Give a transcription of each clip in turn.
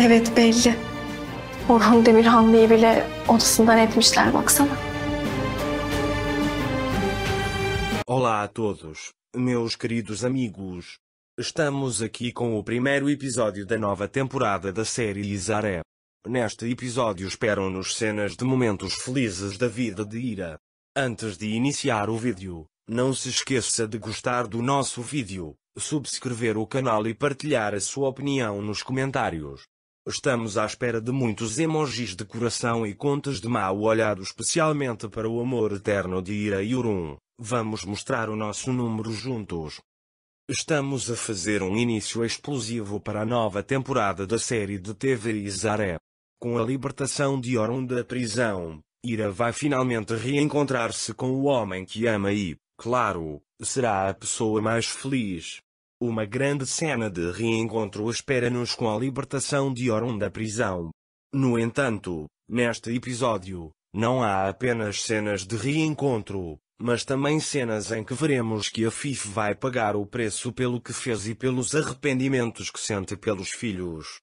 Evet belli. Orhan Demirhanlı'yı bile odasından etmişler baksana. Olá a todos, meus queridos amigos. Estamos aqui com o primeiro episódio da nova temporada da série Isaré. Neste episódio esperam-nos cenas de momentos felizes da vida de Ira. Antes de iniciar o vídeo, não se esqueça de gostar do nosso vídeo, subscrever o canal e partilhar a sua opinião nos comentários. Estamos à espera de muitos emojis de coração e contas de mau olhado especialmente para o amor eterno de Ira e Urum. Vamos mostrar o nosso número juntos. Estamos a fazer um início explosivo para a nova temporada da série de TV Isaré. Com a libertação de Orun da prisão, Ira vai finalmente reencontrar-se com o homem que ama e, claro, será a pessoa mais feliz. Uma grande cena de reencontro espera-nos com a libertação de Orun da prisão. No entanto, neste episódio, não há apenas cenas de reencontro, mas também cenas em que veremos que a FIF vai pagar o preço pelo que fez e pelos arrependimentos que sente pelos filhos.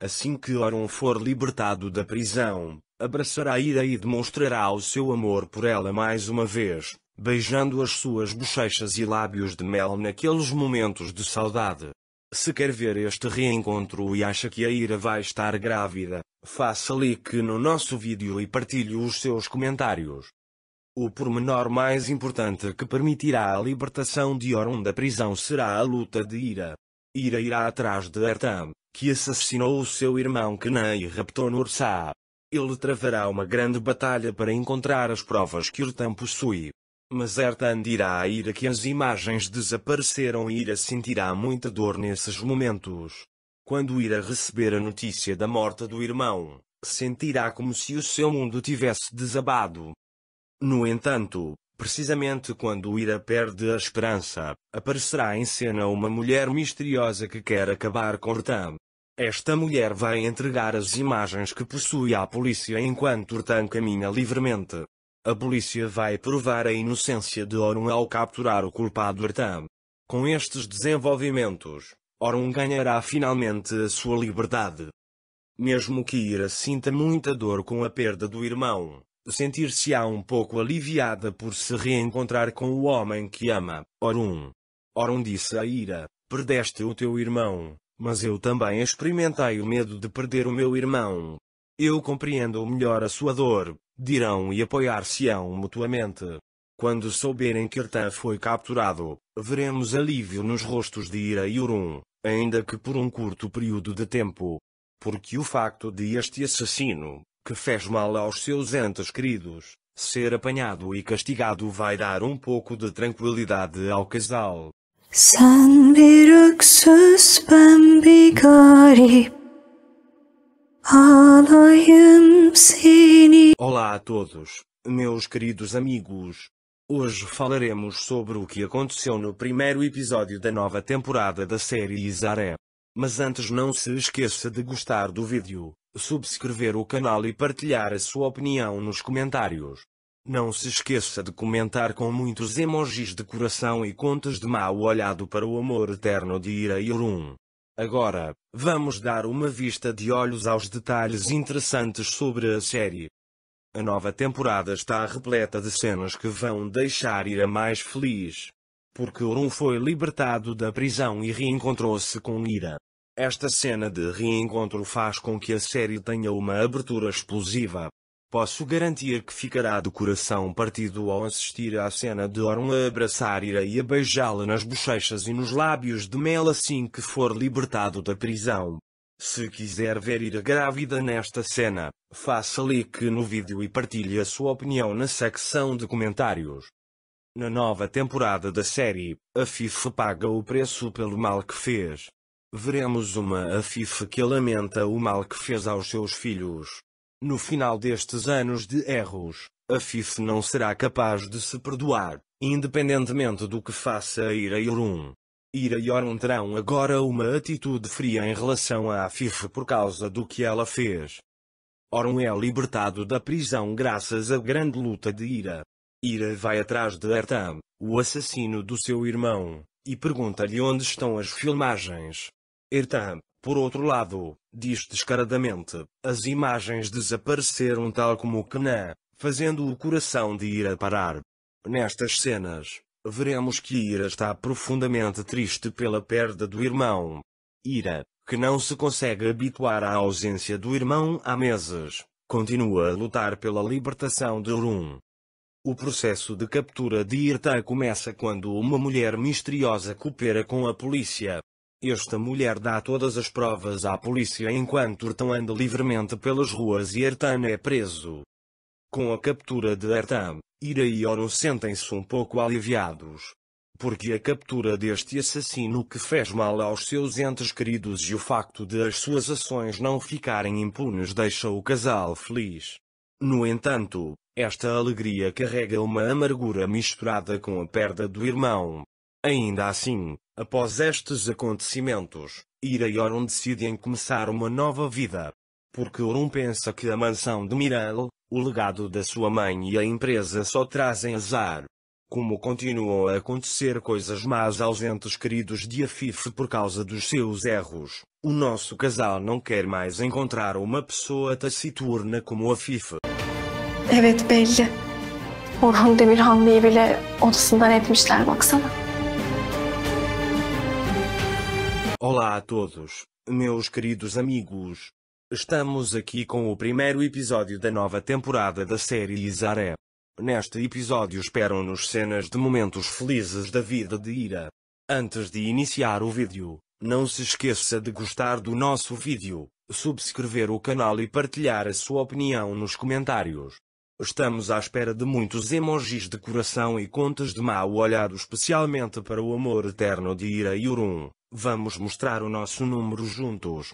Assim que Orun for libertado da prisão, abraçará Ida e demonstrará o seu amor por ela mais uma vez, beijando as suas bochechas e lábios de mel naqueles momentos de saudade. Se quer ver este reencontro e acha que a Ira vai estar grávida, faça like no nosso vídeo e partilhe os seus comentários. O pormenor mais importante que permitirá a libertação de Orun da prisão será a luta de Ira. Ira irá atrás de Artam, que assassinou o seu irmão Kenan e raptou Nursa. Ele travará uma grande batalha para encontrar as provas que Artam possui mas Ertan a Ira que as imagens desapareceram e Ira sentirá muita dor nesses momentos. Quando Ira receber a notícia da morte do irmão, sentirá como se o seu mundo tivesse desabado. No entanto, precisamente quando Ira perde a esperança, aparecerá em cena uma mulher misteriosa que quer acabar com Ortam. Esta mulher vai entregar as imagens que possui à polícia enquanto Ortam caminha livremente. A polícia vai provar a inocência de Orun ao capturar o culpado Artam. Com estes desenvolvimentos, Orun ganhará finalmente a sua liberdade. Mesmo que Ira sinta muita dor com a perda do irmão, sentir-se-á um pouco aliviada por se reencontrar com o homem que ama, Orun. Orun disse a Ira, perdeste o teu irmão, mas eu também experimentei o medo de perder o meu irmão, eu compreendo melhor a sua dor, dirão e apoiar-se-ão mutuamente. Quando souberem que Artã foi capturado, veremos alívio nos rostos de Ira e Urum, ainda que por um curto período de tempo. Porque o facto de este assassino, que fez mal aos seus entes queridos, ser apanhado e castigado vai dar um pouco de tranquilidade ao casal. Olá a todos, meus queridos amigos. Hoje falaremos sobre o que aconteceu no primeiro episódio da nova temporada da série Isaré. Mas antes não se esqueça de gostar do vídeo, subscrever o canal e partilhar a sua opinião nos comentários. Não se esqueça de comentar com muitos emojis de coração e contas de mau olhado para o amor eterno de Ira e Urum. Agora, vamos dar uma vista de olhos aos detalhes interessantes sobre a série. A nova temporada está repleta de cenas que vão deixar Ira mais feliz. Porque Orun foi libertado da prisão e reencontrou-se com Ira. Esta cena de reencontro faz com que a série tenha uma abertura explosiva, Posso garantir que ficará do coração partido ao assistir à cena de Orun a abraçar Ira e a beijá-la nas bochechas e nos lábios de Mel assim que for libertado da prisão. Se quiser ver Ira grávida nesta cena, faça like no vídeo e partilhe a sua opinião na secção de comentários. Na nova temporada da série, a FIFA paga o preço pelo mal que fez. Veremos uma a FIFA que lamenta o mal que fez aos seus filhos. No final destes anos de erros, a FIF não será capaz de se perdoar, independentemente do que faça a Ira Iorum. Ira e Orun terão agora uma atitude fria em relação à Afife por causa do que ela fez. Orun é libertado da prisão graças à grande luta de Ira. Ira vai atrás de Ertan, o assassino do seu irmão, e pergunta-lhe onde estão as filmagens. Ertam, por outro lado, diz descaradamente, as imagens desapareceram tal como o Canaã, fazendo o coração de Ira parar. Nestas cenas, veremos que Ira está profundamente triste pela perda do irmão. Ira, que não se consegue habituar à ausência do irmão há meses, continua a lutar pela libertação de Urum. O processo de captura de Irta começa quando uma mulher misteriosa coopera com a polícia, esta mulher dá todas as provas à polícia enquanto Ertan anda livremente pelas ruas e Ertan é preso. Com a captura de Ertan, Ira e Oro sentem-se um pouco aliviados. Porque a captura deste assassino que fez mal aos seus entes queridos e o facto de as suas ações não ficarem impunes deixa o casal feliz. No entanto, esta alegria carrega uma amargura misturada com a perda do irmão. Ainda assim, após estes acontecimentos, Ira e Orun decidem começar uma nova vida. Porque Orun pensa que a mansão de Miral, o legado da sua mãe e a empresa só trazem azar. Como continuam a acontecer coisas más aos entes queridos de Afif por causa dos seus erros, o nosso casal não quer mais encontrar uma pessoa taciturna como Afif. Evet belli. Orhan Demirhanlı'yı bile odasından etmişler baksana. Olá a todos, meus queridos amigos. Estamos aqui com o primeiro episódio da nova temporada da série Isaré. Neste episódio esperam-nos cenas de momentos felizes da vida de Ira. Antes de iniciar o vídeo, não se esqueça de gostar do nosso vídeo, subscrever o canal e partilhar a sua opinião nos comentários. Estamos à espera de muitos emojis de coração e contas de mau olhado especialmente para o amor eterno de Ira e Urum. Vamos mostrar o nosso número juntos.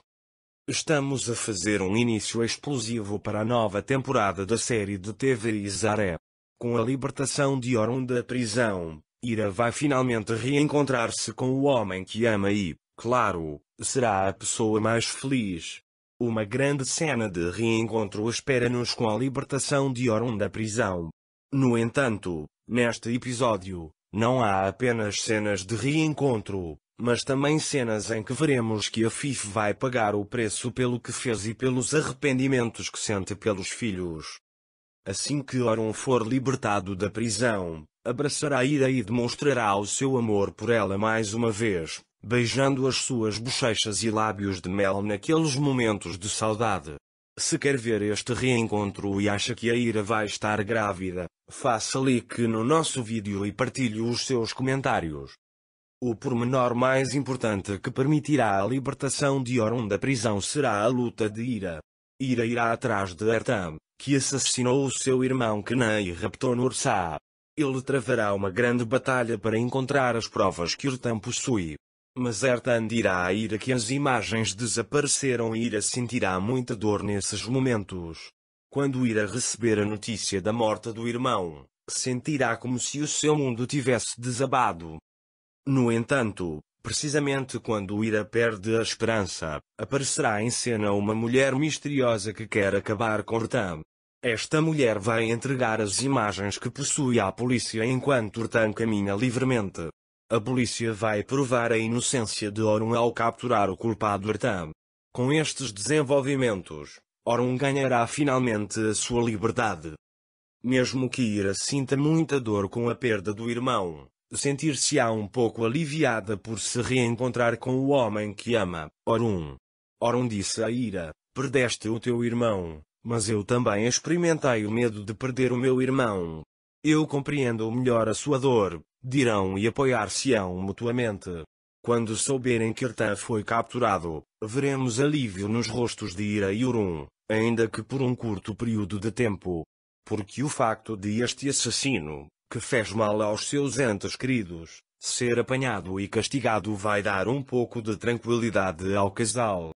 Estamos a fazer um início explosivo para a nova temporada da série de TV Isaré. Com a libertação de Orun da prisão, Ira vai finalmente reencontrar-se com o homem que ama e, claro, será a pessoa mais feliz. Uma grande cena de reencontro espera-nos com a libertação de Orun da prisão. No entanto, neste episódio, não há apenas cenas de reencontro, mas também cenas em que veremos que a Fife vai pagar o preço pelo que fez e pelos arrependimentos que sente pelos filhos. Assim que Oron for libertado da prisão, abraçará Ida e demonstrará o seu amor por ela mais uma vez, beijando as suas bochechas e lábios de mel naqueles momentos de saudade. Se quer ver este reencontro e acha que a Ira vai estar grávida, faça like no nosso vídeo e partilhe os seus comentários. O pormenor mais importante que permitirá a libertação de Orun da prisão será a luta de Ira. Ira irá atrás de Artam, que assassinou o seu irmão Kenan e raptou Nursa. Ele travará uma grande batalha para encontrar as provas que Artam possui. Mas Artan dirá a Ira que as imagens desapareceram e Ira sentirá muita dor nesses momentos. Quando Ira receber a notícia da morte do irmão, sentirá como se o seu mundo tivesse desabado. No entanto, precisamente quando Ira perde a esperança, aparecerá em cena uma mulher misteriosa que quer acabar com Rtam. Esta mulher vai entregar as imagens que possui à polícia enquanto Rtam caminha livremente. A polícia vai provar a inocência de Orun ao capturar o culpado Rtam. Com estes desenvolvimentos, Orun ganhará finalmente a sua liberdade. Mesmo que Ira sinta muita dor com a perda do irmão, sentir-se-á um pouco aliviada por se reencontrar com o homem que ama. Orum. Orum disse a ira, perdeste o teu irmão, mas eu também experimentei o medo de perder o meu irmão. Eu compreendo melhor a sua dor, dirão e apoiar-se-ão mutuamente. Quando souberem que Artã foi capturado, veremos alívio nos rostos de Ira e Urum, ainda que por um curto período de tempo. Porque o facto de este assassino, que fez mal aos seus entes queridos, ser apanhado e castigado vai dar um pouco de tranquilidade ao casal.